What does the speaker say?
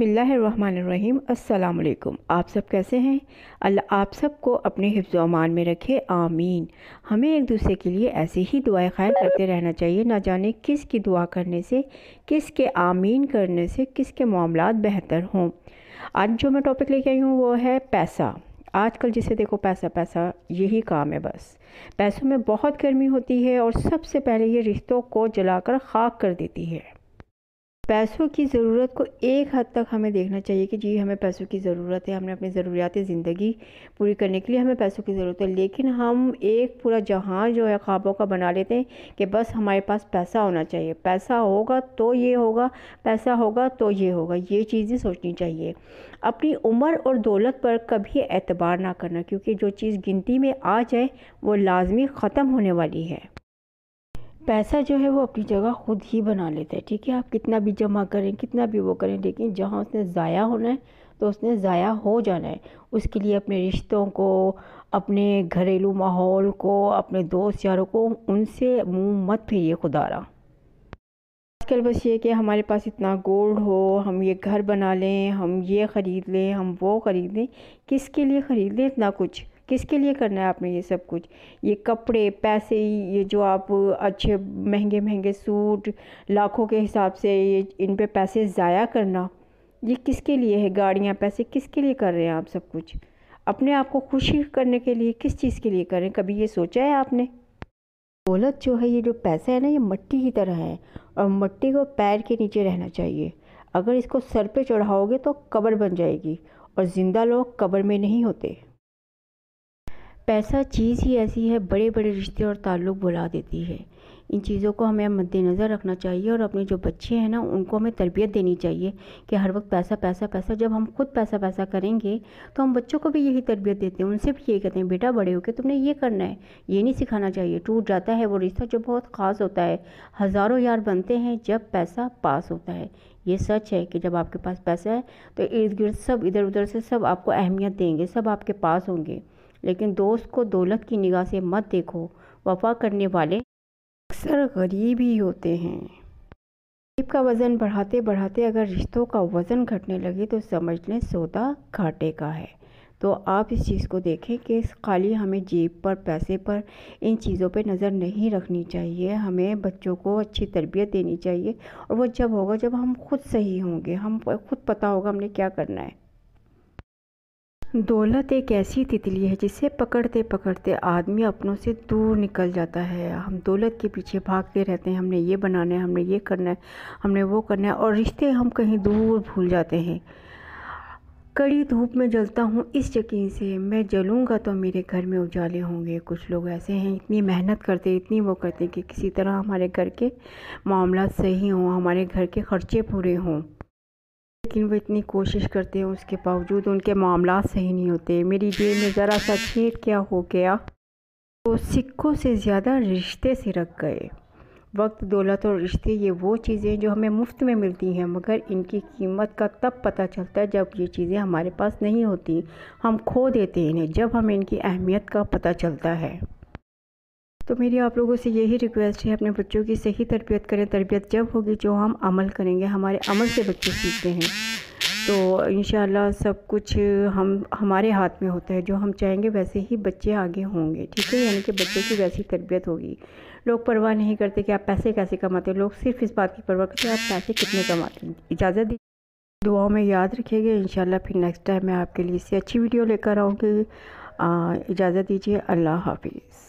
बिसमीम् अल्लाम आप सब कैसे हैं अल्लाह आप सबको अपने अमान में रखे आमीन हमें एक दूसरे के लिए ऐसे ही दुआएं खैर करते रहना चाहिए ना जाने किस की दुआ करने से किसके आमीन करने से किसके मामला बेहतर हों आज जो मैं टॉपिक लेके आई हूँ वो है पैसा आजकल जिसे देखो पैसा पैसा यही काम है बस पैसों में बहुत गर्मी होती है और सबसे पहले ये रिश्तों को जलाकर खाक कर देती है पैसों की ज़रूरत को एक हद तक हमें देखना चाहिए कि जी हमें पैसों की ज़रूरत है हमने अपनी ज़रूरियात ज़िंदगी पूरी करने के लिए हमें पैसों की ज़रूरत है लेकिन हम एक पूरा जहां जो है ख्वाबों का बना लेते हैं कि बस हमारे पास पैसा होना चाहिए पैसा होगा तो ये होगा पैसा होगा तो ये होगा ये चीज़ें सोचनी चाहिए अपनी उम्र और दौलत पर कभी एतबार ना करना क्योंकि जो चीज़ गिनती में आ जाए वो लाजमी ख़त्म होने वाली है पैसा जो है वो अपनी जगह ख़ुद ही बना लेता है ठीक है आप कितना भी जमा करें कितना भी वो करें लेकिन जहाँ उसने ज़ाया होना है तो उसने ज़ाया हो जाना है उसके लिए अपने रिश्तों को अपने घरेलू माहौल को अपने दोस्त यारों को उनसे मुँह मत फिरिए खुदारा आजकल बस ये कि हमारे पास इतना गोल्ड हो हम ये घर बना लें हम ये ख़रीद लें हम वो ख़रीद लें किसके लिए ख़रीद लें इतना कुछ किसके लिए करना है आपने ये सब कुछ ये कपड़े पैसे ये जो आप अच्छे महंगे महंगे सूट लाखों के हिसाब से ये इन पे पैसे ज़ाया करना ये किसके लिए है गाड़ियाँ पैसे किसके लिए कर रहे हैं आप सब कुछ अपने आप को खुशी करने के लिए किस चीज़ के लिए कर रहे हैं कभी ये सोचा है आपने दौलत जो है ये जो पैसा है ना ये मट्टी की तरह है और मट्टी को पैर के नीचे रहना चाहिए अगर इसको सर पे चढ़ाओगे तो कब्र बन जाएगी और ज़िंदा लोग कब्र में नहीं होते पैसा चीज़ ही ऐसी है बड़े बड़े रिश्ते और ताल्लुक़ बुला देती है इन चीज़ों को हमें मद्देनज़र रखना चाहिए और अपने जो बच्चे हैं ना उनको हमें तरबियत देनी चाहिए कि हर वक्त पैसा पैसा पैसा जब हम खुद पैसा पैसा करेंगे तो हम बच्चों को भी यही तरबियत देते हैं उनसे भी यही कहते हैं बेटा बड़े होकर तुमने ये करना है ये नहीं सिखाना चाहिए टूट जाता है वो रिश्ता जो बहुत ख़ास होता है हज़ारों यार बनते हैं जब पैसा पास होता है ये सच है कि जब आपके पास पैसा है तो इर्द गिर्द सब इधर उधर से सब आपको अहमियत देंगे सब आपके पास होंगे लेकिन दोस्त को दौलत की निगाह से मत देखो वफा करने वाले अक्सर गरीब ही होते हैं गरीब का वज़न बढ़ाते बढ़ाते अगर रिश्तों का वज़न घटने लगे तो समझ लें सौदा घाटे का है तो आप इस चीज़ को देखें कि खाली हमें जेब पर पैसे पर इन चीज़ों पर नज़र नहीं रखनी चाहिए हमें बच्चों को अच्छी तरबियत देनी चाहिए और वो जब होगा जब हम खुद सही होंगे हम खुद पता होगा हमने क्या करना है दौलत एक ऐसी तितली है जिसे पकड़ते पकड़ते आदमी अपनों से दूर निकल जाता है हम दौलत के पीछे भागते रहते हैं हमने ये बनाना है हमने ये करना है हमने वो करना है और रिश्ते हम कहीं दूर भूल जाते हैं कड़ी धूप में जलता हूँ इस यकीन से मैं जलूँगा तो मेरे घर में उजाले होंगे कुछ लोग ऐसे हैं इतनी मेहनत करते इतनी वो करते कि किसी तरह हमारे घर के मामला सही हों हमारे घर के खर्चे पूरे हों लेकिन वो इतनी कोशिश करते हैं उसके बावजूद उनके मामला सही नहीं होते मेरी जेब में ज़रा सा छेद क्या हो गया तो सिक्कों से ज़्यादा रिश्ते से रख गए वक्त दौलत और रिश्ते ये वो चीज़ें जो हमें मुफ्त में मिलती हैं मगर इनकी कीमत का तब पता चलता है जब ये चीज़ें हमारे पास नहीं होती हम खो देते हैं इन्हें जब हमें इनकी अहमियत का पता चलता है तो मेरी आप लोगों से यही रिक्वेस्ट है अपने बच्चों की सही तरबियत करें तरबियत जब होगी जो हम अमल करेंगे हमारे अमल से बच्चे सीखते हैं तो इन सब कुछ हम हमारे हाथ में होता है जो हम चाहेंगे वैसे ही बच्चे आगे होंगे ठीक है यानी कि बच्चे की वैसी तरबियत होगी लोग परवाह नहीं करते कि आप पैसे कैसे कमाते लोग सिर्फ इस बात की परवाह करते हैं आप पैसे कितने कमाते हैं इजाज़त दी दुआओं में याद रखिएगा इन फिर नेक्स्ट टाइम मैं आपके लिए इससे अच्छी वीडियो लेकर आऊँगी इजाज़त दीजिए अल्लाह हाफिज़